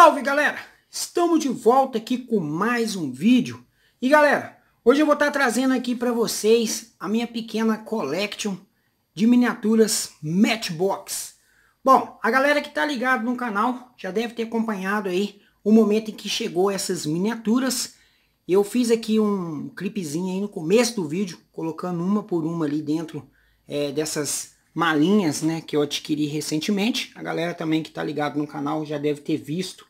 Salve galera! Estamos de volta aqui com mais um vídeo. E galera, hoje eu vou estar trazendo aqui para vocês a minha pequena collection de miniaturas Matchbox. Bom, a galera que está ligado no canal já deve ter acompanhado aí o momento em que chegou essas miniaturas. Eu fiz aqui um clipezinho aí no começo do vídeo, colocando uma por uma ali dentro é, dessas malinhas né, que eu adquiri recentemente. A galera também que está ligado no canal já deve ter visto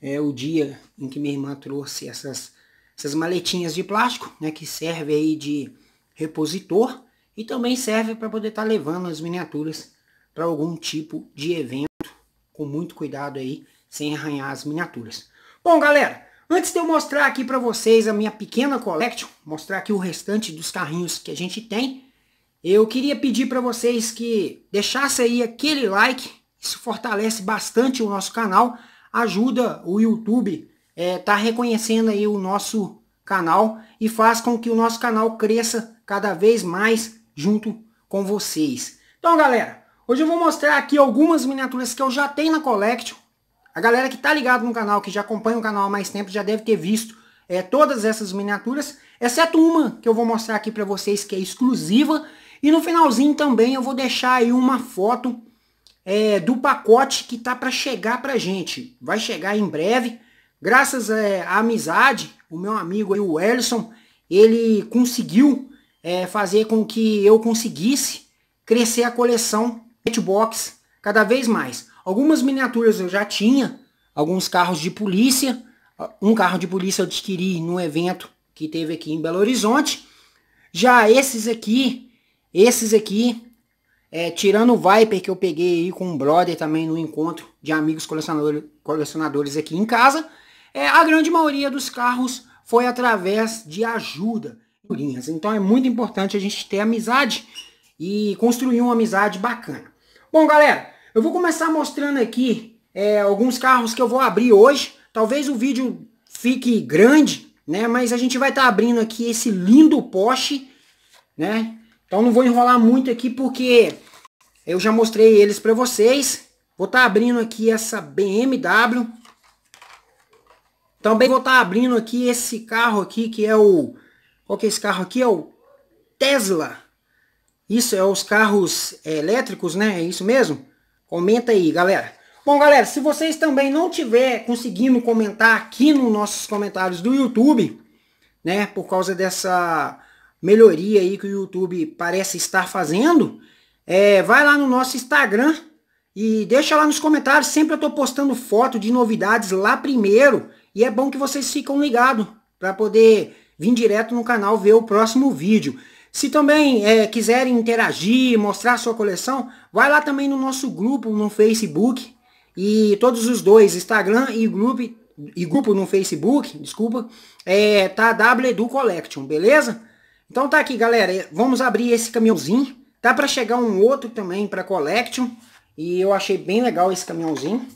é o dia em que minha irmã trouxe essas, essas maletinhas de plástico, né, que serve aí de repositor e também serve para poder estar tá levando as miniaturas para algum tipo de evento, com muito cuidado aí, sem arranhar as miniaturas. Bom, galera, antes de eu mostrar aqui para vocês a minha pequena collection, mostrar aqui o restante dos carrinhos que a gente tem, eu queria pedir para vocês que deixassem aí aquele like, isso fortalece bastante o nosso canal, ajuda o YouTube é, tá reconhecendo aí o nosso canal e faz com que o nosso canal cresça cada vez mais junto com vocês. Então, galera, hoje eu vou mostrar aqui algumas miniaturas que eu já tenho na Collection. A galera que tá ligado no canal, que já acompanha o canal há mais tempo, já deve ter visto é, todas essas miniaturas, exceto uma que eu vou mostrar aqui para vocês que é exclusiva. E no finalzinho também eu vou deixar aí uma foto é, do pacote que tá para chegar pra gente. Vai chegar em breve. Graças é, à amizade, o meu amigo aí, o Ellison, ele conseguiu é, fazer com que eu conseguisse crescer a coleção Matchbox cada vez mais. Algumas miniaturas eu já tinha, alguns carros de polícia. Um carro de polícia eu adquiri num evento que teve aqui em Belo Horizonte. Já esses aqui, esses aqui é, tirando o Viper que eu peguei aí com um brother também no encontro de amigos colecionadores, colecionadores aqui em casa, é, a grande maioria dos carros foi através de ajuda. Então é muito importante a gente ter amizade e construir uma amizade bacana. Bom, galera, eu vou começar mostrando aqui é, alguns carros que eu vou abrir hoje. Talvez o vídeo fique grande, né? Mas a gente vai estar tá abrindo aqui esse lindo Porsche, né? Então não vou enrolar muito aqui porque eu já mostrei eles para vocês. Vou estar tá abrindo aqui essa BMW. Também vou estar tá abrindo aqui esse carro aqui que é o... Qual que é esse carro aqui? É o Tesla. Isso é os carros é, elétricos, né? É isso mesmo? Comenta aí, galera. Bom, galera, se vocês também não tiver conseguindo comentar aqui nos nossos comentários do YouTube, né? Por causa dessa melhoria aí que o YouTube parece estar fazendo, é, vai lá no nosso Instagram e deixa lá nos comentários. Sempre eu tô postando foto de novidades lá primeiro. E é bom que vocês ficam ligados para poder vir direto no canal ver o próximo vídeo. Se também é, quiserem interagir, mostrar sua coleção, vai lá também no nosso grupo no Facebook. E todos os dois, Instagram e grupo, e grupo no Facebook, desculpa, é, tá W Edu Collection, beleza? Então tá aqui, galera. Vamos abrir esse caminhãozinho. Tá para chegar um outro também para Collection. E eu achei bem legal esse caminhãozinho.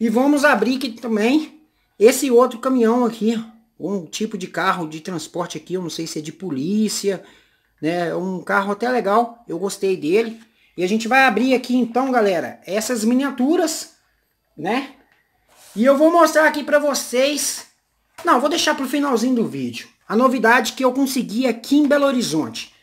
E vamos abrir aqui também esse outro caminhão aqui. Um tipo de carro de transporte aqui. Eu não sei se é de polícia. Né? Um carro até legal. Eu gostei dele. E a gente vai abrir aqui então, galera, essas miniaturas. Né? E eu vou mostrar aqui para vocês. Não, vou deixar para o finalzinho do vídeo a novidade que eu consegui aqui em Belo Horizonte.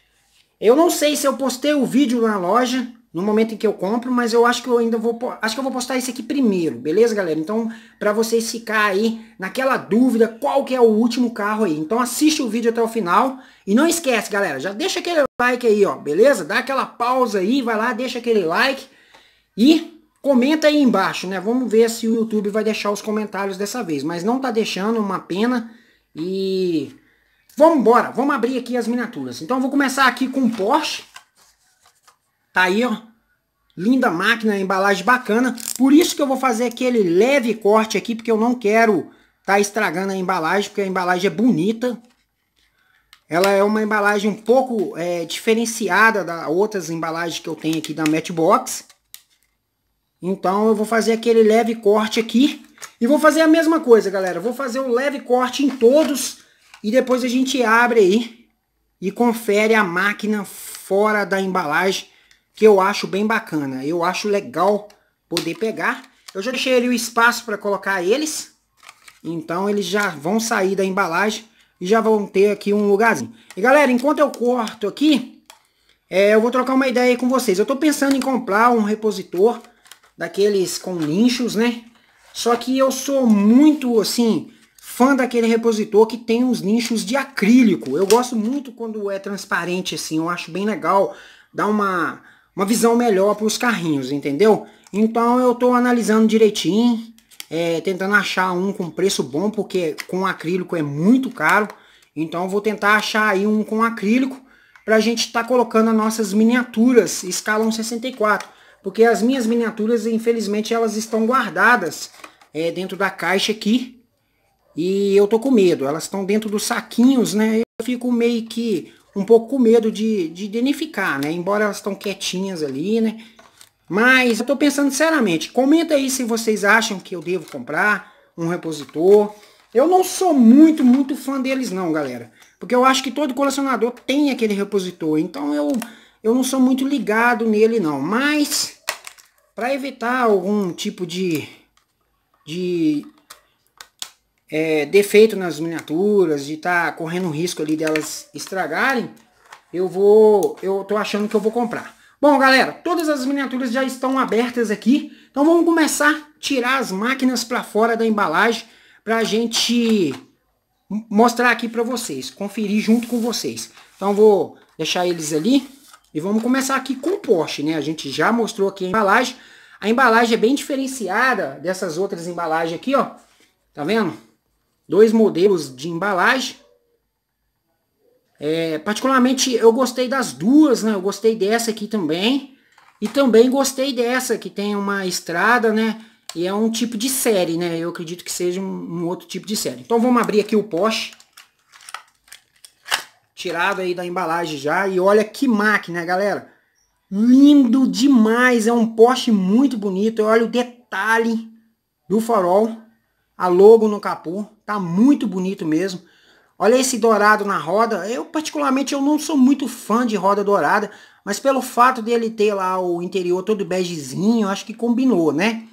Eu não sei se eu postei o vídeo na loja no momento em que eu compro, mas eu acho que eu ainda vou acho que eu vou postar esse aqui primeiro, beleza, galera? Então, para vocês ficar aí naquela dúvida, qual que é o último carro aí? Então, assiste o vídeo até o final e não esquece, galera, já deixa aquele like aí, ó, beleza? Dá aquela pausa aí, vai lá, deixa aquele like e comenta aí embaixo, né? Vamos ver se o YouTube vai deixar os comentários dessa vez, mas não tá deixando, uma pena. E Vamos embora, vamos abrir aqui as miniaturas. Então eu vou começar aqui com o Porsche. Tá aí, ó. Linda máquina, embalagem bacana. Por isso que eu vou fazer aquele leve corte aqui, porque eu não quero tá estragando a embalagem, porque a embalagem é bonita. Ela é uma embalagem um pouco é, diferenciada da outras embalagens que eu tenho aqui da Matchbox. Então eu vou fazer aquele leve corte aqui. E vou fazer a mesma coisa, galera. Vou fazer o um leve corte em todos e depois a gente abre aí e confere a máquina fora da embalagem, que eu acho bem bacana. Eu acho legal poder pegar. Eu já deixei ali o espaço para colocar eles. Então eles já vão sair da embalagem e já vão ter aqui um lugarzinho. E galera, enquanto eu corto aqui, é, eu vou trocar uma ideia aí com vocês. Eu estou pensando em comprar um repositor daqueles com linchos, né? Só que eu sou muito, assim, fã daquele repositor que tem os nichos de acrílico. Eu gosto muito quando é transparente assim, eu acho bem legal, dá uma, uma visão melhor para os carrinhos, entendeu? Então eu estou analisando direitinho, é, tentando achar um com preço bom, porque com acrílico é muito caro. Então vou tentar achar aí um com acrílico para a gente estar tá colocando as nossas miniaturas escala 64 porque as minhas miniaturas infelizmente elas estão guardadas é, dentro da caixa aqui e eu tô com medo. Elas estão dentro dos saquinhos, né? Eu fico meio que um pouco com medo de, de danificar, né? Embora elas estão quietinhas ali, né? Mas eu tô pensando seriamente comenta aí se vocês acham que eu devo comprar um repositor. Eu não sou muito, muito fã deles não, galera. Porque eu acho que todo colecionador tem aquele repositor. Então eu, eu não sou muito ligado nele não. Mas, para evitar algum tipo de, de é, defeito nas miniaturas, de estar tá correndo risco ali delas estragarem, eu vou, eu tô achando que eu vou comprar. Bom, galera, todas as miniaturas já estão abertas aqui, então vamos começar a tirar as máquinas para fora da embalagem para a gente mostrar aqui para vocês, conferir junto com vocês. Então vou deixar eles ali e vamos começar aqui com o Porsche, né? A gente já mostrou aqui a embalagem. A embalagem é bem diferenciada dessas outras embalagens aqui, ó. Tá vendo? dois modelos de embalagem. É, particularmente eu gostei das duas, né? Eu gostei dessa aqui também. E também gostei dessa, que tem uma estrada, né? E é um tipo de série, né? Eu acredito que seja um, um outro tipo de série. Então vamos abrir aqui o Porsche. Tirado aí da embalagem já. E olha que máquina, galera. Lindo demais. É um Porsche muito bonito. Olha o detalhe do farol a logo no capô, tá muito bonito mesmo. Olha esse dourado na roda, eu particularmente eu não sou muito fã de roda dourada, mas pelo fato dele ter lá o interior todo begezinho, acho que combinou, né?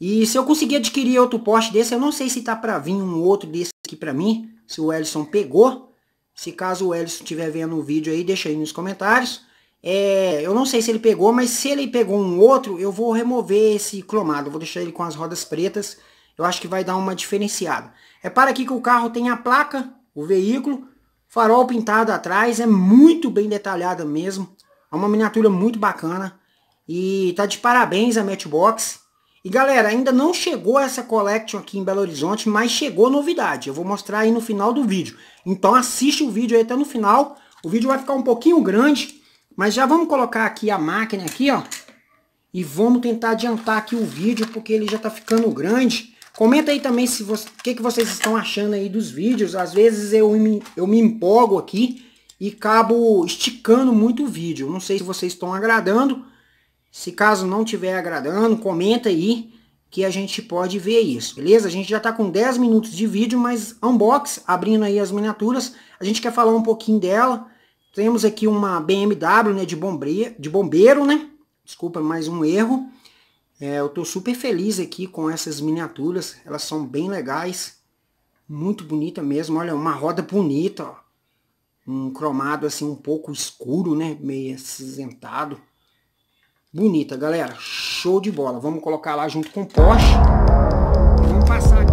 E se eu conseguir adquirir outro poste desse, eu não sei se tá para vir um outro desse aqui para mim, se o Ellison pegou. Se caso o Ellison estiver vendo o vídeo aí, deixa aí nos comentários. É, eu não sei se ele pegou, mas se ele pegou um outro, eu vou remover esse cromado. vou deixar ele com as rodas pretas eu acho que vai dar uma diferenciada. É para aqui que o carro tem a placa, o veículo, farol pintado atrás, é muito bem detalhada mesmo. É uma miniatura muito bacana. E tá de parabéns a Matchbox. E galera, ainda não chegou essa collection aqui em Belo Horizonte, mas chegou novidade. Eu vou mostrar aí no final do vídeo. Então assiste o vídeo aí até no final. O vídeo vai ficar um pouquinho grande, mas já vamos colocar aqui a máquina aqui, ó. E vamos tentar adiantar aqui o vídeo, porque ele já tá ficando grande. Comenta aí também se você, o que, que vocês estão achando aí dos vídeos. Às vezes eu me, eu me empolgo aqui e acabo esticando muito o vídeo. Não sei se vocês estão agradando. Se caso não estiver agradando, comenta aí que a gente pode ver isso, beleza? A gente já está com 10 minutos de vídeo, mas unbox, abrindo aí as miniaturas, a gente quer falar um pouquinho dela. Temos aqui uma BMW né, de, bombeiro, de bombeiro, né? Desculpa, mais um erro. É, eu estou super feliz aqui com essas miniaturas, elas são bem legais, muito bonita mesmo, olha, uma roda bonita, ó. um cromado assim um pouco escuro, né, meio acinzentado. Bonita, galera, show de bola, vamos colocar lá junto com o Porsche e vamos passar aqui.